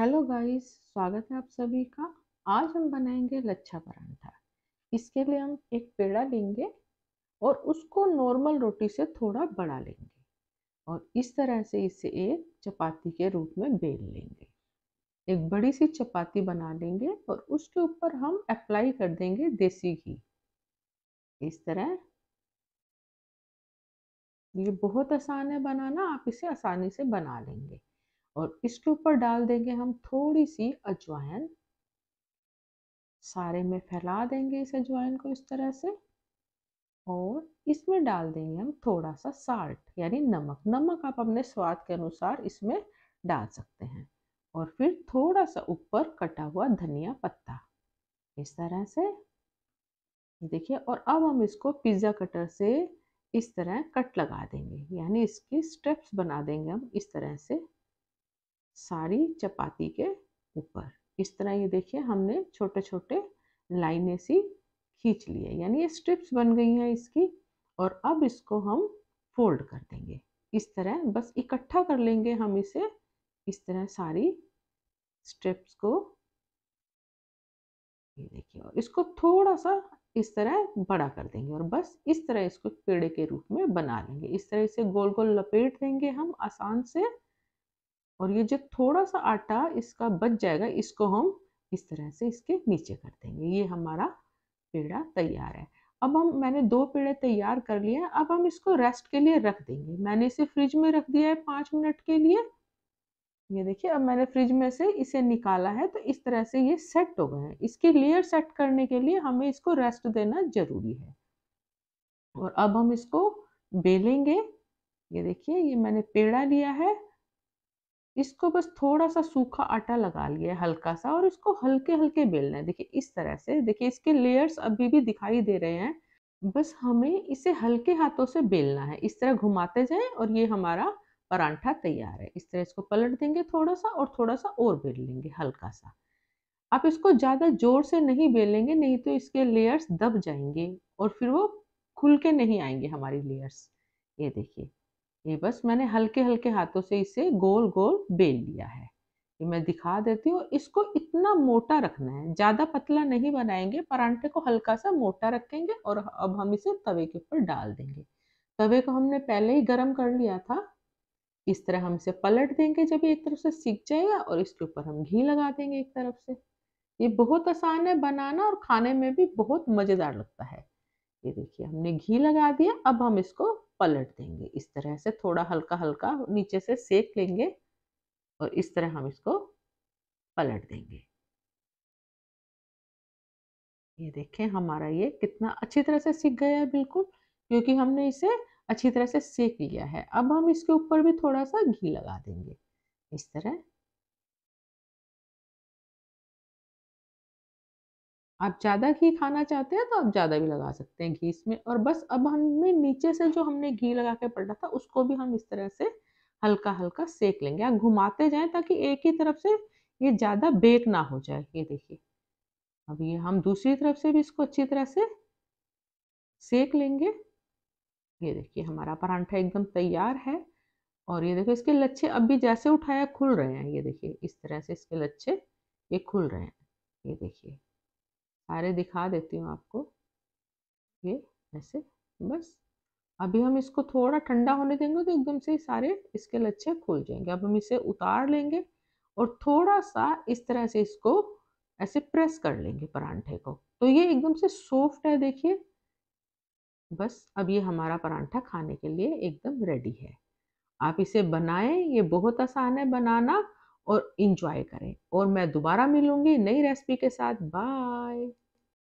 hello guys स्वागत है आप सभी का आज हम बनाएंगे लच्छा परांठा इसके लिए हम एक पेड़ा लेंगे और उसको नॉर्मल रोटी से थोड़ा बड़ा लेंगे और इस तरह से इसे एक चपाती के रूप में बेल लेंगे एक बड़ी सी चपाती बना लेंगे और उसके ऊपर हम अप्लाई कर देंगे देसी घी इस तरह ये बहुत आसान है बनाना आप इसे आसानी से बना लेंगे और इसके ऊपर डाल देंगे हम थोड़ी सी अजवाइन सारे में फैला देंगे इस अजवाइन को इस तरह से और इसमें डाल देंगे हम थोड़ा सा साल्ट यानी नमक नमक आप अपने स्वाद के अनुसार इसमें डाल सकते हैं और फिर थोड़ा सा ऊपर कटा हुआ धनिया पत्ता इस तरह से देखिए और अब हम इसको पिज़्ज़ा कटर से इस तरह कट लगा देंगे यानी इसकी स्टेप्स बना देंगे हम इस तरह से सारी चपाती के ऊपर इस तरह ये देखिए हमने छोटे छोटे लाइनें सी खींच ली है यानी ये स्ट्रिप्स बन गई हैं इसकी और अब इसको हम फोल्ड कर देंगे इस तरह बस इकट्ठा कर लेंगे हम इसे इस तरह सारी स्ट्रिप्स को ये देखिए और इसको थोड़ा सा इस तरह बड़ा कर देंगे और बस इस तरह इसको पेड़ के रूप में बना लेंगे इस तरह इसे गोल गोल लपेट देंगे हम आसान से और ये जो थोड़ा सा आटा इसका बच जाएगा इसको हम इस तरह से इसके नीचे कर देंगे ये हमारा पेड़ा तैयार है अब हम मैंने दो पेड़े तैयार कर लिए हैं अब हम इसको रेस्ट के लिए रख देंगे मैंने इसे फ्रिज में रख दिया है पाँच मिनट के लिए ये देखिए अब मैंने फ्रिज में से इसे निकाला है तो इस तरह से ये सेट हो गए हैं इसके लेयर सेट करने के लिए हमें इसको रेस्ट देना ज़रूरी है और अब हम इसको बेलेंगे ये देखिए ये मैंने पेड़ा लिया है इसको बस थोड़ा सा सूखा आटा लगा लिया हल्का सा और इसको हल्के हल्के बेलना है देखिए इस तरह से देखिए इसके लेयर्स अभी भी दिखाई दे रहे हैं बस हमें इसे हल्के हाथों से बेलना है इस तरह घुमाते जाएं और ये हमारा परांठा तैयार है इस तरह इसको पलट देंगे थोड़ा सा और थोड़ा सा और बेल लेंगे हल्का सा आप इसको ज़्यादा जोर से नहीं बेलेंगे नहीं तो इसके लेयर्स दब जाएंगे और फिर वो खुल के नहीं आएंगे हमारी लेयर्स ये देखिए ये बस मैंने हल्के हल्के हाथों से इसे गोल गोल बेल लिया है ये मैं दिखा देती हूँ इसको इतना मोटा रखना है ज़्यादा पतला नहीं बनाएंगे परांठे को हल्का सा मोटा रखेंगे और अब हम इसे तवे के ऊपर डाल देंगे तवे को हमने पहले ही गर्म कर लिया था इस तरह हम इसे पलट देंगे जब एक तरफ से सीख जाएगा और इसके ऊपर हम घी लगा देंगे एक तरफ से ये बहुत आसान है बनाना और खाने में भी बहुत मज़ेदार लगता है ये देखिए हमने घी लगा दिया अब हम इसको पलट देंगे इस तरह से थोड़ा हल्का हल्का नीचे से सेक लेंगे और इस तरह हम इसको पलट देंगे ये देखें हमारा ये कितना अच्छी तरह से सीख गया है बिल्कुल क्योंकि हमने इसे अच्छी तरह से सेक लिया है अब हम इसके ऊपर भी थोड़ा सा घी लगा देंगे इस तरह आप ज़्यादा घी खाना चाहते हैं तो आप ज़्यादा भी लगा सकते हैं घी इसमें और बस अब हमने नीचे से जो हमने घी लगा के पलटा था उसको भी हम इस तरह से हल्का हल्का सेक लेंगे आप घुमाते जाएं ताकि एक ही तरफ से ये ज़्यादा बेक ना हो जाए ये देखिए अब ये हम दूसरी तरफ से भी इसको अच्छी तरह से सेक लेंगे ये देखिए हमारा परांठा एकदम तैयार है और ये देखिए इसके लच्छे अब भी जैसे उठाया खुल रहे हैं ये देखिए इस तरह से इसके लच्छे ये खुल रहे हैं ये देखिए अरे दिखा देती हूँ आपको ये ऐसे बस अभी हम इसको थोड़ा ठंडा होने देंगे तो एकदम से सारे इसके लच्छे खुल जाएंगे अब हम इसे उतार लेंगे और थोड़ा सा इस तरह से इसको ऐसे प्रेस कर लेंगे परांठे को तो ये एकदम से सॉफ्ट है देखिए बस अब ये हमारा परांठा खाने के लिए एकदम रेडी है आप इसे बनाएं ये बहुत आसान है बनाना और इंजॉय करें और मैं दोबारा मिलूंगी नई रेसिपी के साथ बाय